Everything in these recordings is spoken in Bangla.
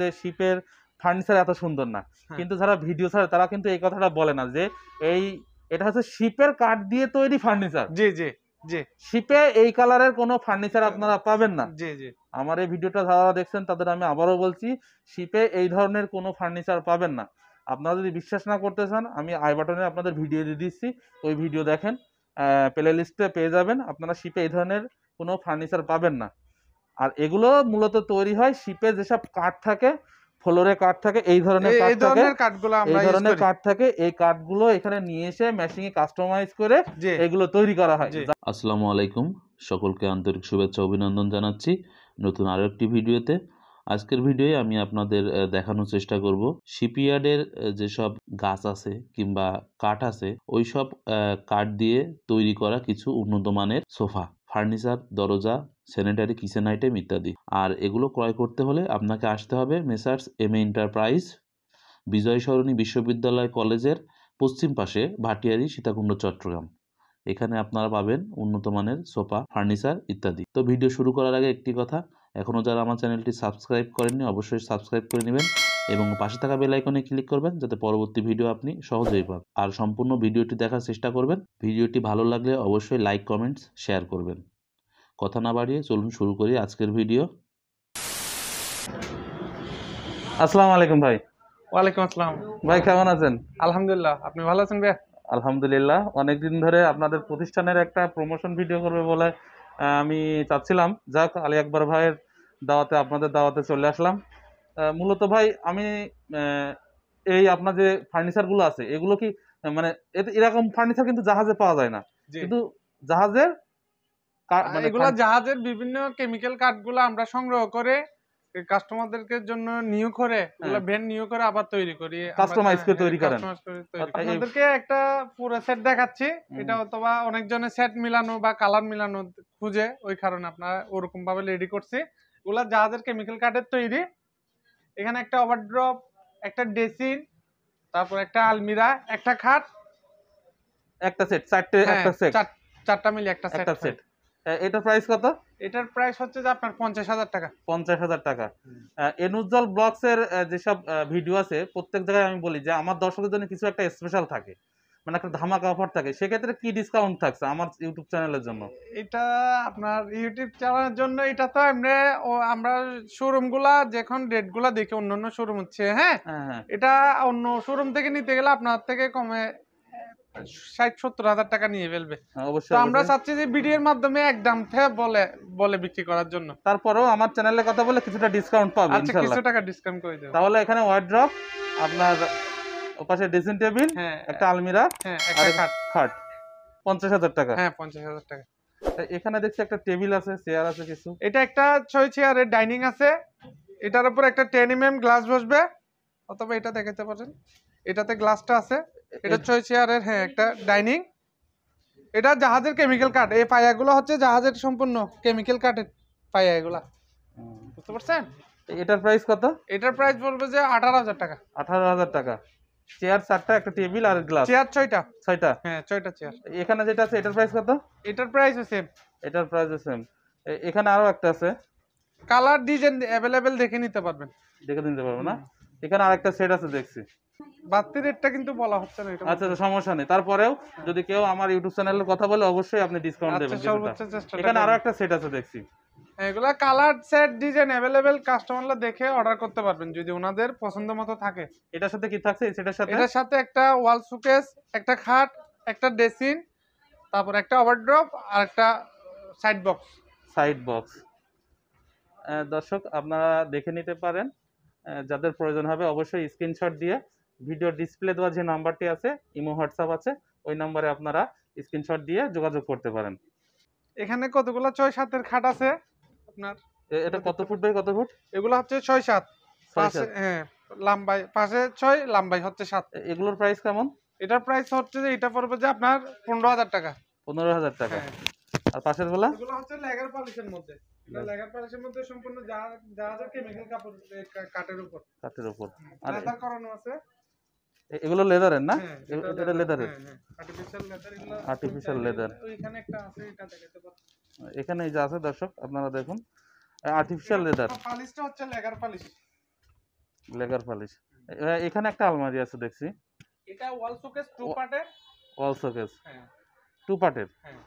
যে শিপের ফার্নিচার এত সুন্দর না হ্যাঁ। কিন্তু যারা ভিডিও ছাড়ে তারা কিন্তু এই কথাটা বলে না যে এই এটা হচ্ছে শিপের কাঠ দিয়ে তৈরি ফার্নিচার জি জি জি শিপে এই কালারের কোনো ফার্নিচার আপনারা পাবেন না জি জি আমার এই ভিডিওটা যারা দেখছেন তাদের আমি আবারও বলছি শিপে এই ধরনের কোনো ফার্নিচার পাবেন না আপনারা যদি বিশ্বাস না করতে চান আমি আই বাটনে আপনাদের ভিডিও দিয়ে দিচ্ছি ওই ভিডিও দেখেন প্লে লিস্টে পেয়ে যাবেন আপনারা শিপে এই ধরনের কোনো ফার্নিচার পাবেন না আর এগুলো মূলত তৈরি হয় শিপে যেসব কাঠ থাকে ফ্লোরে কাঠ থাকে এই ধরনের কাঠ থাকে এই ধরনের কাঠ থাকে এই কাঠগুলো এখানে নিয়ে এসে এ কাস্টমাইজ করে এগুলো তৈরি করা হয় আসসালামু আলাইকুম সকলকে আন্তরিক শুভেচ্ছা অভিনন্দন জানাচ্ছি নতুন আরো একটি ভিডিওতে আজকের ভিডিওয়ে আমি আপনাদের দেখানোর চেষ্টা করব শিপইয়ার্ডের যেসব গাছ আছে কিংবা কাঠ আছে ওই সব কাঠ দিয়ে তৈরি করা কিছু উন্নত মানের সোফা ফার্নিচার দরজা স্যানিটারি কিচেন আইটেম ইত্যাদি আর এগুলো ক্রয় করতে হলে আপনাকে আসতে হবে messrs M A enterprise Bijoy বিশ্ববিদ্যালয় কলেজের পশ্চিম পাশে ভাটিয়ারি সীতাকুণ্ড চট্টগ্রাম এখানে আপনারা পাবেন উন্নত মানের সোফা ফার্নিচার ইত্যাদি তো ভিডিও শুরু করার আগে একটি কথা এখনও যারা আমার চ্যানেলটি সাবস্ক্রাইব করেননি অবশ্যই সাবস্ক্রাইব করে নেবেন এবং পাশে থাকা বেল ক্লিক করবেন যাতে পরবর্তী ভিডিও আপনি সহজেই পান আর সম্পূর্ণ ভিডিওটি দেখার চেষ্টা করবেন ভিডিওটি ভালো লাগলে অবশ্যই লাইক কমেন্টস শেয়ার করবেন কথা না বাড়িয়ে চলুন শুরু করি আজকের ভিডিও আসসালাম আলাইকুম ভাই ওয়ালাইকুম আসসালাম ভাই কেমন আছেন আলহামদুলিল্লাহ আপনি ভালো আছেন ভাই আলহামদুলিল্লাহ অনেকদিন ধরে আপনাদের প্রতিষ্ঠানের একটা প্রমোশন ভিডিও করবে বলে আমি চাচ্ছিলাম যাক আলী আকবর ভাইয়ের দাওয়াতে আপনাদের দাওয়াতে চলে আসলাম মূলত ভাই আমি এই আপনার যে ফার্নিচারগুলো আছে এগুলো কি মানে এরকম ফার্নিচার কিন্তু জাহাজে পাওয়া যায় না কিন্তু জাহাজের মানে এগুলা জাহাজের বিভিন্ন কেমিক্যাল গুলা আমরা সংগ্রহ করে কাস্টমারদেরকে জন্য নিয়োগ করে ভেন হ্যাঁ। নিয়োগ করে আবার তৈরি করি কাস্টমাইজ হ্যাঁ, করে তৈরি আচ্ছা, করেন আপনাদেরকে একটা পুরো সেট দেখাচ্ছি এটা অথবা অনেকজনে সেট মিলানো বা কালার মিলানো খুঁজে ওই কারণে আপনারা ওরকম ভাবে রেডি করছি ওগুলা জাহাজের কেমিক্যাল কাঠের তৈরি এখানে একটা ওভারড্রপ একটা ডেসিন তারপর একটা আলমিরা একটা খাট একটা সেট চারটে হ্যাঁ, একটা সেট চারটা মিলে একটা সেট এটার প্রাইস কত এটার প্রাইস হচ্ছে যে আপনার পঞ্চাশ হাজার টাকা পঞ্চাশ হাজার টাকা এনুজ্জ্বল ব্লগস এর যেসব ভিডিও আছে প্রত্যেক জায়গায় আমি বলি যে আমার দর্শকের জন্য কিছু একটা স্পেশাল থাকে মানে একটা ধামাকা অফার থাকে সেক্ষেত্রে কি ডিসকাউন্ট থাকছে আমার ইউটিউব চ্যানেলের জন্য এটা আপনার ইউটিউব চ্যানেলের জন্য এটা তো আমরা আমরা শোরুমগুলা যখন রেটগুলা দেখে অন্য অন্য শোরুম হচ্ছে হ্যাঁ? হ্যাঁ, হ্যাঁ এটা অন্য শোরুম থেকে নিতে গেলে আপনার থেকে কমে ষাট সত্তর হাজার টাকা নিয়ে ফেলবে হ্যাঁ, আমরা চাচ্ছি যে মাধ্যমে বলে বলে বিক্রি করার জন্য আমার চ্যানেলে কথা বলে কিছুটা ডিসকাউন্ট পাবে আচ্ছা, কিছু টাকা ডিসকাউন্ট করে তাহলে এখানে আপনার ওপাশে ড্রেসিং হ্যাঁ, টেবিল একটা আলমিরা হ্যাঁ, খাট খাট পঞ্চাশ হাজার টাকা হ্যাঁ পঞ্চাশ হাজার টাকা এখানে দেখছি একটা টেবিল আছে চেয়ার আছে কিছু এটা একটা ছয় চেয়ারের ডাইনিং আছে এটার উপর একটা টেন এম গ্লাস বসবে অথবা এটা দেখাতে পারেন এটাতে গ্লাসটা আছে এটা ছয় চেয়ারের হ্যাঁ একটা ডাইনিং এটা জাহাজের কেমিক্যাল কাট এই পায়াগুলো হচ্ছে জাহাজের সম্পূর্ণ কেমিক্যাল কাঠের পায়া এগুলা বুঝতে পারছেন এটার প্রাইস কত এটার প্রাইস বলবে যে আঠারো হাজার টাকা আঠারো হাজার টাকা চেয়ার চারটা একটা টেবিল আর গ্লাস চেয়ার ছয়টা ছয়টা হ্যাঁ ছয়টা চেয়ার এখানে যেটা আছে এটার প্রাইস কত এটার প্রাইস সেম এটার প্রাইস সেম এখানে আরো একটা আছে কালার ডিজাইন অ্যাভেলেবেল দেখে নিতে পারবেন দেখে নিতে পারবেন না এখানে আরেকটা সেট আছে দেখছি বাড়তি রেটটা কিন্তু বলা হচ্ছে না আচ্ছা আচ্ছা সমস্যা নেই তারপরেও যদি কেউ আমার ইউটিউব কথা বলে অবশ্যই আপনি ডিসকাউন্ট আচ্ছা, দেবেন একটা সেট আছে দেখছি কালার ডিজাইন কাস্টমাররা দেখে অর্ডার করতে পারবেন যদি ওনাদের পছন্দ মতো থাকে এটার সাথে কি থাকছে সেটার সাথে সাথে একটা ওয়াল সুকেস একটা খাট একটা তারপর একটা ওভারড্রপ আর একটা সাইড বক্স সাইড বক্স দর্শক আপনারা দেখে নিতে পারেন যাদের প্রয়োজন হবে অবশ্যই স্ক্রিনশট দিয়ে ভিডিওর ডিসপ্লে দেওয়া যে নাম্বারটি আছে ইমো হোয়াটসঅ্যাপ আছে ওই নাম্বারে আপনারা স্ক্রিনশট দিয়ে যোগাযোগ করতে পারেন এখানে কতগুলো ছয় সাতের খাট আছে আপনার এটা কত ফুট বাই কত ফুট এগুলো হচ্ছে ছয় সাত হ্যাঁ পাশে ছয় হচ্ছে সাত এগুলোর প্রাইস কেমন এটার প্রাইস হচ্ছে যে এটা পড়বে যে আপনার পনেরো হাজার টাকা পনেরো হাজার টাকা হ্যাঁ। আর পাশের গুলা এগুলো হচ্ছে লেগার পলিশের মধ্যে লেগার মধ্যে সম্পূর্ণ যা যা যা কেমিক্যাল কাপড় কাঠের উপর কাঠের উপর আর করানো আছে এগুলো লেদারের না হ্যাঁ, এটা লেদারের আর্টিফিশিয়াল লেদার হ্যাঁ, হ্যাঁ। এখানে এই যে আছে দর্শক আপনারা দেখুন আর্টিফিশিয়াল লেদার পালিশটা হচ্ছে লেগার পলিশ লেগার পালিশ এখানে একটা আলমারি আছে দেখছি এটা ওয়াল শোকেস টু পার্টের ওয়াল শোকেস হ্যাঁ টু পার্টের হ্যাঁ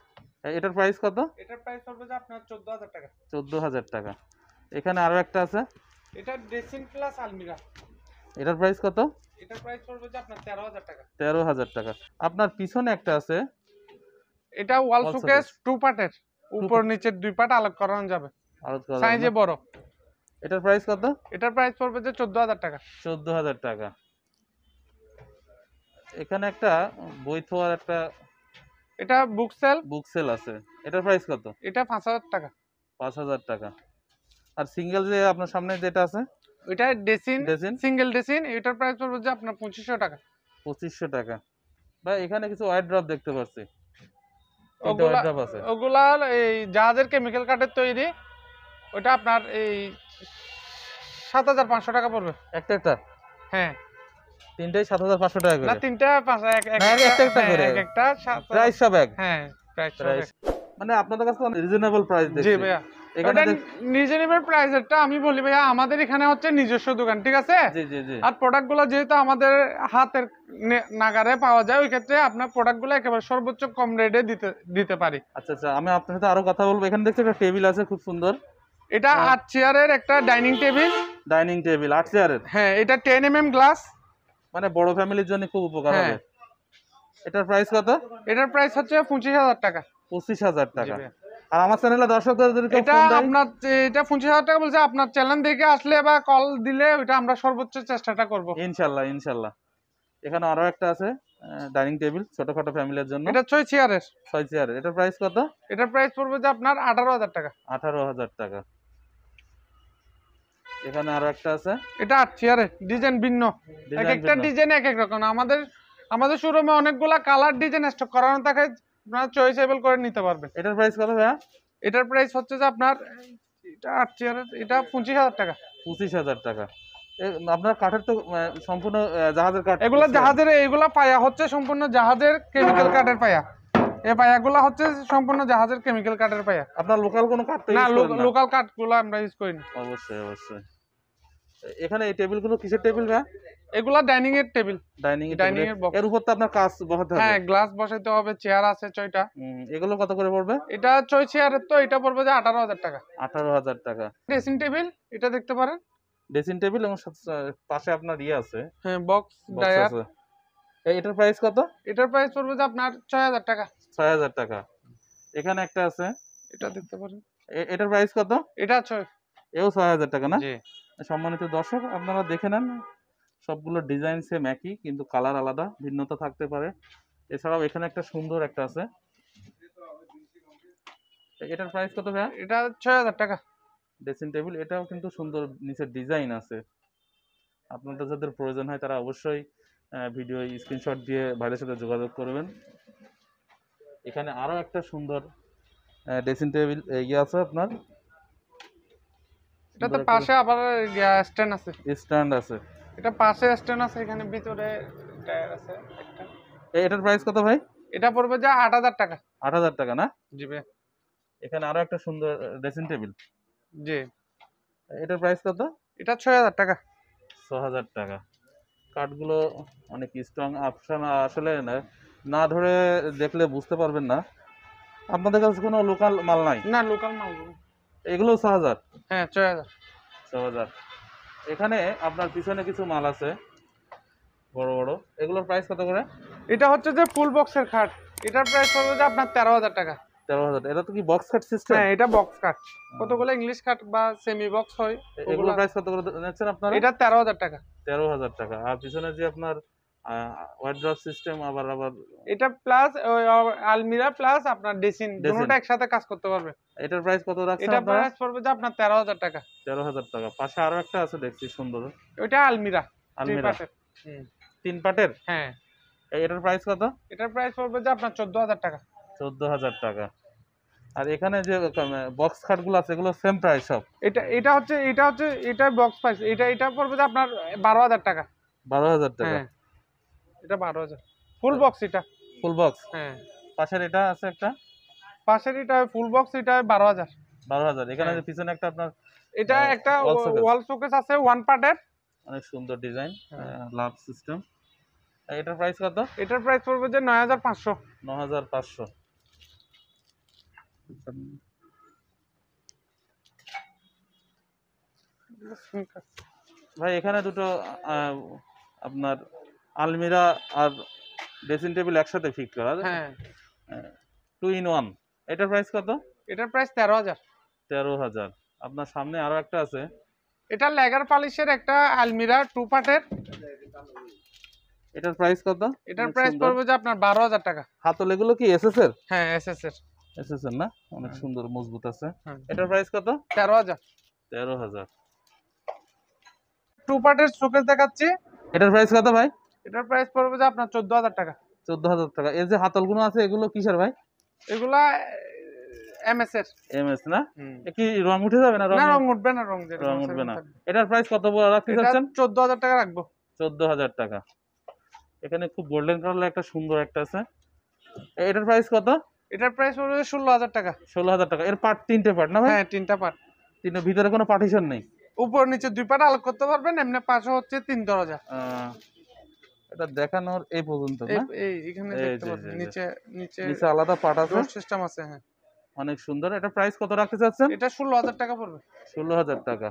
এটার প্রাইস কত এটার প্রাইস হবে যে আপনার 14000 টাকা 14000 টাকা এখানে আরো একটা আছে এটা ড্রেসিং ক্লাস আলমিরা এটার প্রাইস কত এটার প্রাইস পড়বে যে আপনার 13000 টাকা 13000 টাকা আপনার পিছনে একটা আছে এটা ওয়াল শোকেস টু পার্টের উপর নিচের দুই পার্ট আলাদা করানো যাবে সাইজে বড় এটার প্রাইস কত এটার প্রাইস পড়বে যে 14000 টাকা 14000 টাকা এখানে একটা বই থোয়ার একটা এটা বুক সেল বুক সেল আছে এটার প্রাইস কত এটা 5000 টাকা 5000 টাকা আর সিঙ্গেল যে আপনার সামনে যেটা আছে ওইটা ডেসিন ডেসিন সিঙ্গেল ডেসিন এটার প্রাইস পড়বে যে আপনার 2500 টাকা 2500 টাকা ভাই এখানে কিছু ওয়াইড ড্রপ দেখতে পাচ্ছি ওগুলা এই জাহাজের কেমিক্যাল কাটের তৈরি ওটা আপনার এই 7500 টাকা পড়বে একটা একটা হ্যাঁ তিনটাই 7500 হাজার পাঁচশো টাকা না তিনটা পাঁচ এক একটা একটা হ্যাঁ, করে এক একটা প্রাইস সব এক হ্যাঁ প্রাইস মানে আপনাদের কাছে রিজনেবল প্রাইস জি ভাইয়া এটা আমি টেবিল আচ্ছা, আচ্ছা, আছে খুব সুন্দর এটা একটা ডাইনিং টেবিল ডাইনিং টেবিল আট চেয়ারের হ্যাঁ এটা টেন এম গ্লাস মানে বড় ফ্যামিলির জন্য খুব উপকার হ্যাঁ। হবে এটার প্রাইস কত এটার প্রাইস হচ্ছে পঁচিশ হাজার টাকা পঁচিশ হাজার টাকা আর আমার চ্যানেলে দর্শকদের এটা আপনার এটা পঞ্চাশ হাজার টাকা বলছে আপনার চ্যানেল দেখে আসলে বা কল দিলে ওইটা আমরা সর্বোচ্চ চেষ্টাটা করব ইনশাল্লাহ ইনশাল্লাহ এখানে আরো একটা আছে ডাইনিং টেবিল ছোটখাটো ফ্যামিলির জন্য এটা ছয় চেয়ারের ছয় চেয়ারের এটার প্রাইস কত এটার প্রাইস পড়বে যে আপনার আঠারো হাজার টাকা আঠারো হাজার টাকা এখানে আরো একটা আছে এটা আট চেয়ারের ডিজাইন ভিন্ন এক একটা ডিজাইন এক এক রকম আমাদের আমাদের শোরুমে অনেকগুলা কালার ডিজাইন স্টক করানো থাকে আপনারা চয়েসেবল করে নিতে পারবেন এটার প্রাইস কত ভাইয়া এটার প্রাইস হচ্ছে যে আপনার এটা আট চেয়ারের এটা পঁচিশ হাজার টাকা পঁচিশ হাজার টাকা আপনার কাঠের তো সম্পূর্ণ জাহাজের কাঠ এগুলো জাহাজের এগুলা পায়া হচ্ছে সম্পূর্ণ জাহাজের কেমিক্যাল কাঠের পায়া এই পায়াগুলা হচ্ছে সম্পূর্ণ জাহাজের কেমিক্যাল কাঠের পায়া আপনার লোকাল কোনো কাঠ না লোকাল কাঠগুলো আমরা ইউজ করি না অবশ্যই অবশ্যই এখানে এই টেবিল গুলো কিসের টেবিল ভাই এগুলা ডাইনিং এর টেবিল ডাইনিং এর ডাইনিং এর বক্স এর উপর তো আপনার কাজ বসাতে হবে হ্যাঁ গ্লাস বসাইতে হবে চেয়ার আছে ছয়টা এগুলো কত করে পড়বে এটা ছয় চেয়ারের তো এটা পড়বে যে 18000 টাকা 18000 টাকা ড্রেসিং টেবিল এটা দেখতে পারেন ড্রেসিং টেবিল এবং পাশে আপনার ইয়ে আছে হ্যাঁ বক্স ডায়ার এই এটার প্রাইস কত এটার প্রাইস পড়বে যে আপনার 6000 টাকা 6000 টাকা এখানে একটা আছে এটা দেখতে পারেন এটার প্রাইস কত এটা 6 এও 6000 টাকা না জি সম্মানিত দর্শক আপনারা দেখে নেন সবগুলো ডিজাইন সেম একই কিন্তু কালার আলাদা ভিন্নতা থাকতে পারে এছাড়াও এখানে একটা সুন্দর একটা আছে এটার প্রাইস কত ভাই এটা ছয় হাজার টাকা ড্রেসিং টেবিল এটাও কিন্তু সুন্দর নিচের ডিজাইন আছে আপনাদের যাদের প্রয়োজন হয় তারা অবশ্যই ভিডিও স্ক্রিনশট দিয়ে ভাইদের সাথে যোগাযোগ করবেন এখানে আরও একটা সুন্দর ড্রেসিং টেবিল এগিয়ে আছে আপনার এটা তো পাশে আবার স্ট্যান্ড আছে স্ট্যান্ড আছে এটা পাশে স্ট্যান্ড আছে এখানে ভিতরে টায়ার আছে একটা এটার প্রাইস কত ভাই এটা পড়বে যা 8000 টাকা 8000 টাকা না জি ভাই এখানে আরো একটা সুন্দর ড্রেসিং টেবিল জি এটার প্রাইস কত এটা 6000 টাকা 6000 টাকা কাঠগুলো অনেক স্ট্রং অপশন আসলে না না ধরে দেখলে বুঝতে পারবেন না আপনাদের কাছে কোনো লোকাল মাল নাই না লোকাল মাল এগুলো ছ হাজার হ্যাঁ ছ হাজার ছ হাজার এখানে আপনার পিছনে কিছু মাল আছে বড় বড় এগুলোর প্রাইস কত করে এটা হচ্ছে যে ফুল বক্সের খাট এটার প্রাইস পড়বে যে আপনার তেরো হাজার টাকা তেরো হাজার এটা তো কি বক্স খাট সিস্টেম হ্যাঁ এটা বক্স খাট কতগুলো ইংলিশ খাট বা সেমি বক্স হয় এগুলোর প্রাইস কত করে নিচ্ছেন আপনারা এটা তেরো হাজার টাকা তেরো হাজার টাকা আর পিছনে যে আপনার ওয়ার্ড্রপ সিস্টেম আবার আবার এটা প্লাস আলমিরা প্লাস আপনার ডেসিন দুটোটা একসাথে কাজ করতে পারবে এটার প্রাইস কত রাখছেন এটা প্রাইস পড়বে যে আপনার 13000 টাকা 13000 টাকা পাশে আরো একটা আছে দেখছি সুন্দর ওটা আলমিরা আলমিরা তিন পাটের হ্যাঁ এটার প্রাইস কত এটার প্রাইস পড়বে যে আপনার 14000 টাকা 14000 টাকা আর এখানে যে বক্স খাট গুলো আছে এগুলো সেম প্রাইস সব এটা এটা হচ্ছে এটা হচ্ছে এটা বক্স প্রাইস এটা এটা পড়বে যে আপনার 12000 টাকা 12000 টাকা হ্যাঁ। এটা বারো হাজার ফুল বক্স এটা ফুল বক্স হ্যাঁ পাশের এটা আছে একটা পাশের এটা ফুল বক্স এটা বারো হাজার বারো হাজার এখানে হ্যাঁ। পিছনে একটা আপনার এটা একটা ওয়াল শোকেস আছে ওয়ান পার্টের অনেক সুন্দর ডিজাইন লাভ সিস্টেম এটার প্রাইস কত এটার প্রাইস পড়বে যে নয় হাজার পাঁচশো নয় হাজার পাঁচশো ভাই এখানে দুটো আপনার আলমিরা আর ড্রেসিং টেবিল একসাথে ফিট করা হ্যাঁ টু ইন ওয়ান এটার প্রাইস কত এটার প্রাইস তেরো হাজার তেরো হাজার আপনার সামনে আরো একটা আছে এটা লেগার পালিশের একটা আলমিরা টু পার্টের এটার প্রাইস কত এটার প্রাইস পড়বে যে আপনার বারো হাজার টাকা হাতল এগুলো কি এসএস এর হ্যাঁ এসএস এর এসএস এর না অনেক হ্যাঁ। সুন্দর মজবুত আছে হ্যাঁ। এটার প্রাইস কত তেরো হাজার তেরো হাজার টু পার্টের শোকেস দেখাচ্ছি এটার প্রাইস কত ভাই এটার প্রাইস পড়বে যে আপনার চোদ্দ হাজার টাকা চোদ্দ হাজার টাকা এই যে হাতলগুলো আছে এগুলো কিসের ভাই এগুলা এমএস এর এমএস না কি রং উঠে যাবে না রং রং উঠবে না রং রং উঠবে না এটার প্রাইস কত রাখতে চাচ্ছেন 14000 টাকা রাখবো 14000 টাকা এখানে খুব গোল্ডেন কালার একটা সুন্দর একটা আছে এটার প্রাইস কত এটার প্রাইস হলো 16000 টাকা 16000 টাকা এর পার্ট তিনটে পার্ট না ভাই হ্যাঁ তিনটা পার্ট তিনটা ভিতরে কোনো পার্টিশন নেই উপর নিচে দুই পার্ট আলাদা করতে পারবেন এমনি পাশে হচ্ছে তিন দরজা এটা দেখানোর এই পর্যন্ত না এই এখানে দেখতে পাচ্ছেন নিচে নিচে নিচে আলাদা পার্ট আছে সিস্টেম আছে হ্যাঁ অনেক সুন্দর এটা প্রাইস কত রাখতে চাচ্ছেন এটা 16000 টাকা পড়বে 16000 টাকা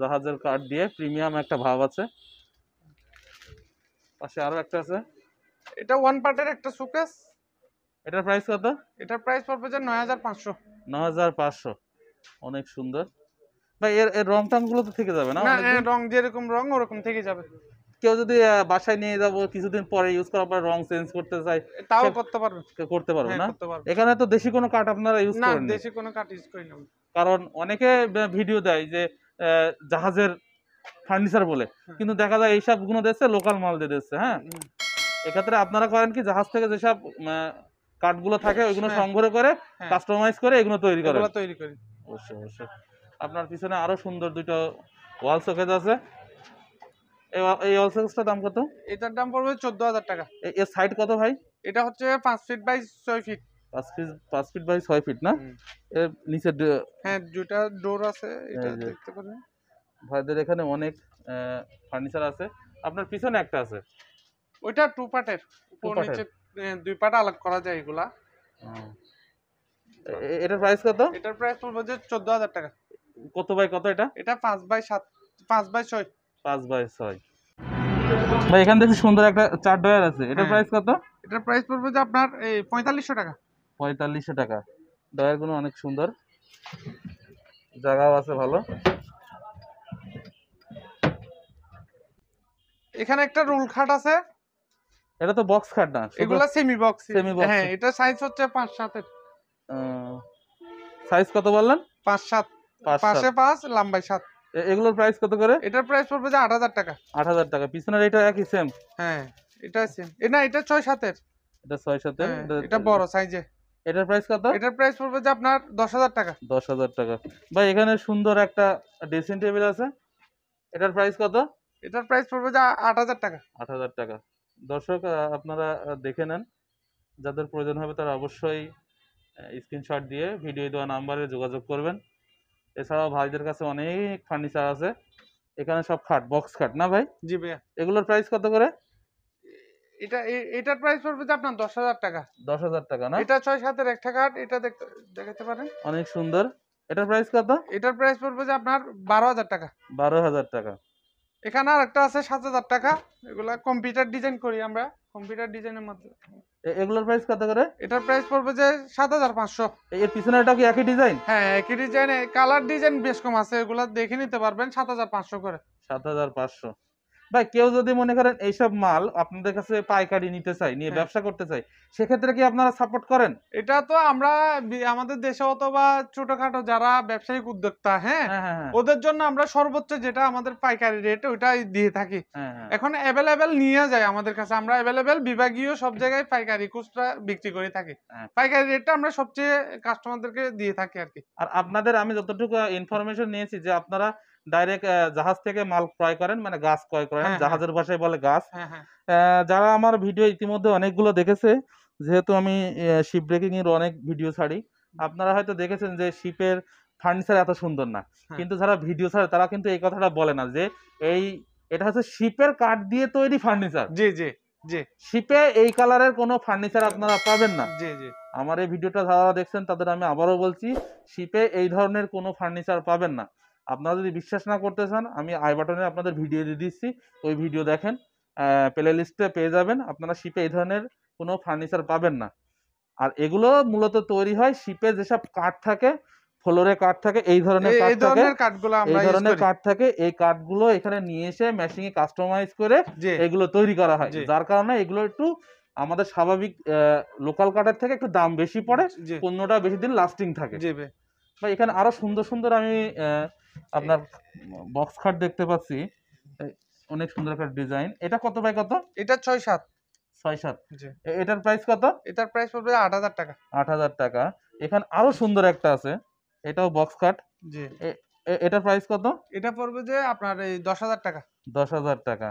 জাহাজের কাঠ দিয়ে প্রিমিয়াম একটা ভাব আছে পাশে আরো একটা আছে এটা ওয়ান পার্টের একটা সুকেস এটার প্রাইস কত এটার প্রাইস পড়বে যে 9500 9500 অনেক সুন্দর ভাই এর এর রং টং গুলো তো থেকে যাবে না না রং যেরকম রং ওরকম থেকে যাবে কেউ যদি বাসায় নিয়ে যাবো কিছুদিন পরে ইউজ করার পরে রং চেঞ্জ করতে চাই তাও করতে পারবে করতে পারবে হ্যাঁ, না এখানে তো দেশি কোনো কাঠ আপনারা ইউজ করেন না দেশি কোনো কাঠ ইউজ করি না কারণ অনেকে ভিডিও দেয় যে জাহাজের ফার্নিচার বলে হ্যাঁ। কিন্তু দেখা যায় এইসব গুণ দিচ্ছে লোকাল মাল দিয়ে দিচ্ছে হ্যাঁ এক্ষেত্রে আপনারা করেন কি জাহাজ থেকে যেসব কাঠ গুলো থাকে ওইগুলো হ্যাঁ। সংগ্রহ করে কাস্টমাইজ করে এগুলো তৈরি করে তৈরি করি অবশ্যই অবশ্যই আপনার পিছনে আরো সুন্দর দুটো ওয়াল শোকেজ আছে এই অলসেক্সটার দাম কত এটার দাম পড়বে চোদ্দ হাজার টাকা এই সাইড কত ভাই এটা হচ্ছে পাঁচ ফিট বাই ছয় ফিট পাঁচ ফিট পাঁচ ফিট বাই ছয় ফিট না এর নিচে হ্যাঁ দুটা ডোর আছে এটা দেখতে পারেন ভাইদের এখানে অনেক ফার্নিচার আছে আপনার পিছনে একটা আছে ওইটা টু পার্টের উপর নিচে দুই পার্ট আলাগ করা যায় এগুলা এটার প্রাইস কত এটার প্রাইস বলবো যে চোদ্দ হাজার টাকা কত বাই কত এটা এটা পাঁচ বাই সাত পাঁচ বাই ছয় পাঁচ বাই ছয় ভাই এখান থেকে সুন্দর একটা চার ডয়ার আছে এটার প্রাইস হ্যাঁ। কত এটার প্রাইস পড়বে যে আপনার পঁয়তাল্লিশশো টাকা পঁয়তাল্লিশশো টাকা ডয়ারগুলো অনেক সুন্দর জায়গাও আছে ভালো এখানে একটা রোল খাট আছে এটা তো বক্স খাট না এগুলো সেমি বক্স সেমি বক্স হ্যাঁ এটা সাইজ হচ্ছে 5 7 এর সাইজ কত বললেন 5 7 পাশে 5 লম্বায় 7 এগুলোর প্রাইস কত করে এটার প্রাইস পড়বে যে আট হাজার টাকা আট হাজার টাকা পিছনের এটা একই সেম হ্যাঁ এটা সেম এ না এটা ছয় সাতের এটা ছয় সাতের হ্যাঁ, এটা বড় সাইজে এটার প্রাইস কত এটার প্রাইস পড়বে যে আপনার দশ হাজার টাকা দশ হাজার টাকা ভাই এখানে সুন্দর একটা ড্রেসিং টেবিল আছে এটার প্রাইস কত এটার প্রাইস পড়বে যে আট হাজার টাকা আট হাজার টাকা দর্শক আপনারা দেখে নেন যাদের প্রয়োজন হবে তারা অবশ্যই স্ক্রিনশট দিয়ে ভিডিও দেওয়া নাম্বারে যোগাযোগ করবেন এছাড়াও ভাইদের কাছে অনেক ফার্নিচার আছে এখানে সব খাট বক্স খাট না ভাই জি ভাইয়া এগুলোর প্রাইস কত করে এটা এটার প্রাইস পড়বে যে আপনার দশ হাজার টাকা দশ হাজার টাকা না এটা ছয় সাতের একটা খাট এটা দেখাতে পারেন অনেক সুন্দর এটার প্রাইস কত এটার প্রাইস পড়বে যে আপনার বারো হাজার টাকা বারো হাজার টাকা এখানে আর একটা আছে সাত হাজার টাকা এগুলা কম্পিউটার ডিজাইন করি আমরা কম্পিউটার ডিজাইনের মধ্যে এগুলোর প্রাইস কত করে এটার প্রাইস পড়বে যে সাত হাজার পাঁচশো এর পিছনে এটা কি একই ডিজাইন হ্যাঁ একই ডিজাইন কালার ডিজাইন বেশ কম আছে এগুলো দেখে নিতে পারবেন সাত হাজার পাঁচশো করে সাত হাজার পাঁচশো ভাই কেউ যদি মনে করেন এইসব মাল আপনাদের কাছে পাইকারি নিতে চাই নিয়ে হ্যাঁ। ব্যবসা করতে চাই সেক্ষেত্রে কি আপনারা সাপোর্ট করেন এটা তো আমরা আমাদের দেশে অথবা ছোটখাটো যারা ব্যবসায়িক উদ্যোক্তা হ্যাঁ, হ্যাঁ, হ্যাঁ ওদের জন্য আমরা সর্বোচ্চ যেটা আমাদের পাইকারি রেট ওইটাই দিয়ে থাকি এখন অ্যাভেলেবেল নিয়ে যায় আমাদের কাছে আমরা অ্যাভেলেবেল বিভাগীয় সব জায়গায় পাইকারি খুচরা বিক্রি করে থাকি পাইকারি রেটটা আমরা সবচেয়ে কাস্টমারদেরকে দিয়ে থাকি আর কি আর আপনাদের আমি যতটুকু ইনফরমেশন নিয়েছি যে আপনারা ডাইরেক্ট জাহাজ থেকে মাল ক্রয় করেন মানে গাছ ক্রয় করেন হ্যাঁ, হ্যাঁ। জাহাজের ভাষায় বলে গাছ হ্যাঁ, যারা আমার ভিডিও ইতিমধ্যে অনেকগুলো দেখেছে যেহেতু আমি শিপ ব্রেকিং এর অনেক ভিডিও ছাড়ি আপনারা হয়তো দেখেছেন যে শিপের ফার্নিচার এত সুন্দর না কিন্তু যারা ভিডিও ছাড়ে তারা কিন্তু এই কথাটা বলে না যে এই এটা হচ্ছে শিপের কাঠ দিয়ে তৈরি ফার্নিচার জি জি জি শিপে এই কালারের কোনো ফার্নিচার আপনারা পাবেন না জি জি আমার এই ভিডিওটা যারা দেখছেন তাদের আমি আবারও বলছি শিপে এই ধরনের কোনো ফার্নিচার পাবেন না আপনারা যদি বিশ্বাস না করতে চান আমি আই বাটনে আপনাদের ভিডিও দিয়ে দিচ্ছি ওই ভিডিও দেখেন প্লে লিস্টে পেয়ে যাবেন আপনারা শিপে এই ধরনের কোনো ফার্নিচার পাবেন না আর এগুলো মূলত তৈরি হয় শিপে যেসব কাঠ থাকে ফ্লোরে কাঠ থাকে এই ধরনের এই ধরনের কাঠ থাকে এই কাঠগুলো এখানে নিয়ে এসে মেশিনে কাস্টমাইজ করে এগুলো তৈরি করা হয় যার কারণে এগুলো একটু আমাদের স্বাভাবিক লোকাল কাঠের থেকে একটু দাম বেশি পড়ে পণ্যটা বেশি দিন লাস্টিং থাকে ভাই এখানে আরো সুন্দর সুন্দর আমি আপনার বক্স খাট দেখতে পাচ্ছি অনেক সুন্দর একটা ডিজাইন এটা কত বাই কত এটা ছয় সাত ছয় সাত এটার প্রাইস কত এটার প্রাইস পড়বে আট হাজার টাকা আট হাজার টাকা এখানে আরো সুন্দর একটা আছে এটাও বক্স খাট জি এটার প্রাইস কত এটা পড়বে যে আপনার এই দশ হাজার টাকা দশ হাজার টাকা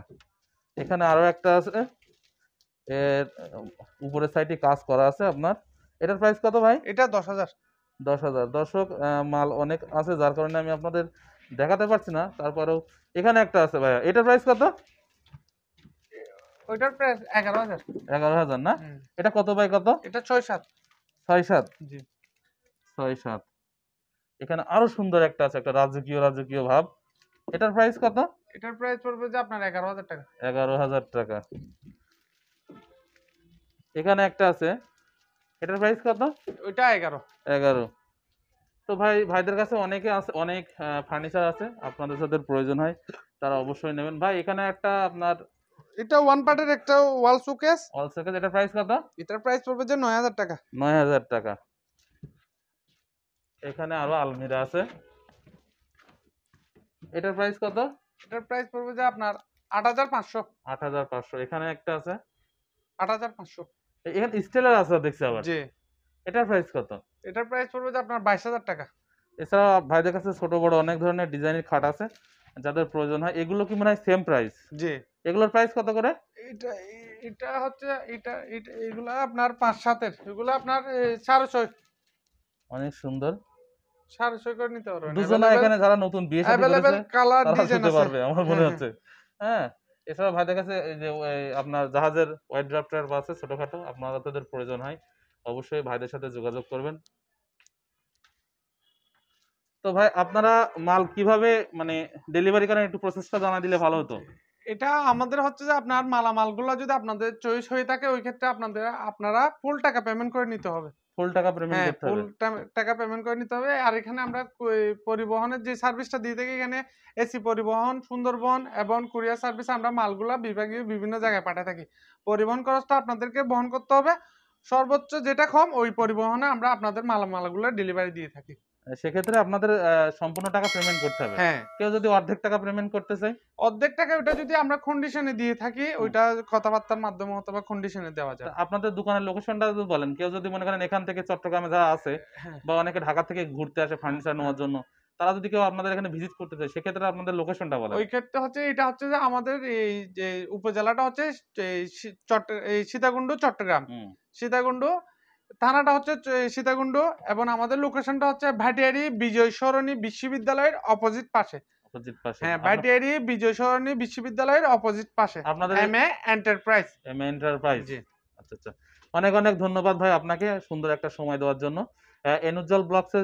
এখানে আরো একটা আছে এর উপরের সাইডে কাজ করা আছে আপনার এটার প্রাইস কত ভাই এটা দশ হাজার দশ হাজার দর্শক মাল অনেক আছে যার কারণে আমি আপনাদের দেখাতে পারছি না তারপরেও এখানে একটা আছে ভাইয়া এটার প্রাইস কত ওইটার প্রাইস এগারো হাজার এগারো হাজার না এটা কত বাই কত এটা ছয় সাত ছয় সাত জি ছয় সাত এখানে আরো সুন্দর একটা আছে একটা রাজকীয় রাজকীয় ভাব এটার প্রাইস কত এটার প্রাইস পড়বে যে আপনার এগারো হাজার টাকা এগারো হাজার টাকা এখানে একটা আছে এটার প্রাইস কত ওইটা এগারো এগারো তো ভাই ভাইদের কাছে অনেকে আছে অনেক ফার্নিচার আছে আপনাদের সাথে প্রয়োজন হয় তারা অবশ্যই নেবেন ভাই এখানে একটা আপনার এটা ওয়ান পার্টের একটা ওয়াল শোকেস ওয়াল শোকেস এটার প্রাইস কত এটার প্রাইস পড়বে যে নয় হাজার টাকা নয় হাজার টাকা এখানে আরো আলমিরা আছে এটার প্রাইস কত এটার প্রাইস পড়বে যে আপনার আট হাজার পাঁচশো আট হাজার পাঁচশো এখানে একটা আছে আট হাজার পাঁচশো এখানে স্টেলার আছে দেখছি আবার জি এটার প্রাইস কত এটার প্রাইস পড়বে যে আপনার বাইশ হাজার টাকা এছাড়া ভাইদের কাছে ছোট বড় অনেক ধরনের ডিজাইনের খাট আছে যাদের প্রয়োজন হয় এগুলো কি মনে হয় সেম প্রাইস জি এগুলোর প্রাইস কত করে এটা এটা হচ্ছে এটা এগুলো আপনার পাঁচ সাতের এগুলো আপনার সাড়ে ছয় অনেক সুন্দর সাড়ে ছয় করে নিতে পারবেন দুজনে এখানে যারা নতুন বিয়ে শাদী করেছে কালার ডিজাইন আছে আমার মনে হ্যাঁ, হ্যাঁ। হচ্ছে হ্যাঁ এছাড়া ভাইদের কাছে যে আপনার জাহাজের ওয়াইড ড্রাফটার বা আছে ছোটোখাটো আপনাদের প্রয়োজন হয় অবশ্যই ভাইদের সাথে যোগাযোগ করবেন তো ভাই আপনারা মাল কিভাবে মানে ডেলিভারি করেন একটু প্রসেসটা জানা দিলে ভালো হতো এটা আমাদের হচ্ছে যে আপনার মালামালগুলো যদি আপনাদের চয়েস হয়ে থাকে ওই ক্ষেত্রে আপনাদের আপনারা ফুল টাকা পেমেন্ট করে নিতে হবে ফুল টাকা পেমেন্ট হ্যাঁ, করতে হবে ফুল টাকা পেমেন্ট করে নিতে হবে আর এখানে আমরা পরিবহনের যে সার্ভিসটা দিয়ে থাকি এখানে এসি পরিবহন সুন্দরবন এবং কুরিয়ার সার্ভিসে আমরা মালগুলা বিভাগীয় বিভিন্ন জায়গায় পাঠিয়ে থাকি পরিবহন খরচটা আপনাদেরকে বহন করতে হবে সর্বোচ্চ যেটা কম ওই পরিবহনে আমরা আপনাদের মালামালগুলো ডেলিভারি দিয়ে থাকি সেক্ষেত্রে আপনাদের সম্পূর্ণ টাকা পেমেন্ট করতে হবে হ্যাঁ। কেউ যদি অর্ধেক টাকা পেমেন্ট করতে চাই অর্ধেক টাকা ওটা যদি আমরা কন্ডিশনে দিয়ে থাকি ওইটা কথাবার্তার মাধ্যমে অথবা কন্ডিশনে দেওয়া যায় আপনাদের দোকানের লোকেশনটা যদি বলেন কেউ যদি মনে করেন এখান থেকে চট্টগ্রামে যারা আছে হ্যাঁ। বা অনেকে ঢাকা থেকে ঘুরতে আসে ফার্নিচার হ্যাঁ। নেওয়ার জন্য তারা যদি কেউ আপনাদের এখানে ভিজিট করতে চায় সেক্ষেত্রে আপনাদের লোকেশনটা বলেন ওই ক্ষেত্রে হচ্ছে এটা হচ্ছে যে আমাদের এই যে উপজেলাটা হচ্ছে সীতাকুণ্ড চট্টগ্রাম সীতাকুণ্ড থানাটা হচ্ছে সীতাকুণ্ড এবং আমাদের লোকেশনটা হচ্ছে ভাটিয়ারি বিজয় সরণী বিশ্ববিদ্যালয়ের অপোজিট পাশে পাশে হ্যাঁ বিশ্ববিদ্যালয়ের অপোজিট পাশে আপনাদের M A enterprise M A আচ্ছা আচ্ছা অনেক অনেক ধন্যবাদ ভাই আপনাকে সুন্দর একটা সময় দেওয়ার জন্য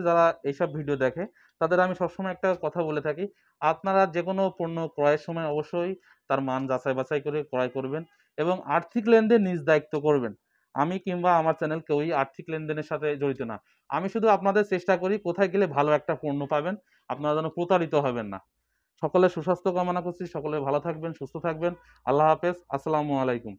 যারা এইসব ভিডিও দেখে তাদের আমি সবসময় একটা কথা বলে থাকি আপনারা যে কোনো পণ্য ক্রয়ের সময় অবশ্যই তার মান যাচাই বাছাই করে ক্রয় করবেন এবং আর্থিক লেনদেন নিজ দায়িত্ব করবেন আমি কিংবা আমার চ্যানেল কেউই আর্থিক লেনদেনের সাথে জড়িত না আমি শুধু আপনাদের চেষ্টা করি কোথায় গেলে ভালো একটা পণ্য পাবেন আপনারা যেন প্রতারিত হবেন না সকলে সুস্বাস্থ্য কামনা করছি সকলে ভালো থাকবেন সুস্থ থাকবেন আল্লাহ হাফেজ আসসালামু আলাইকুম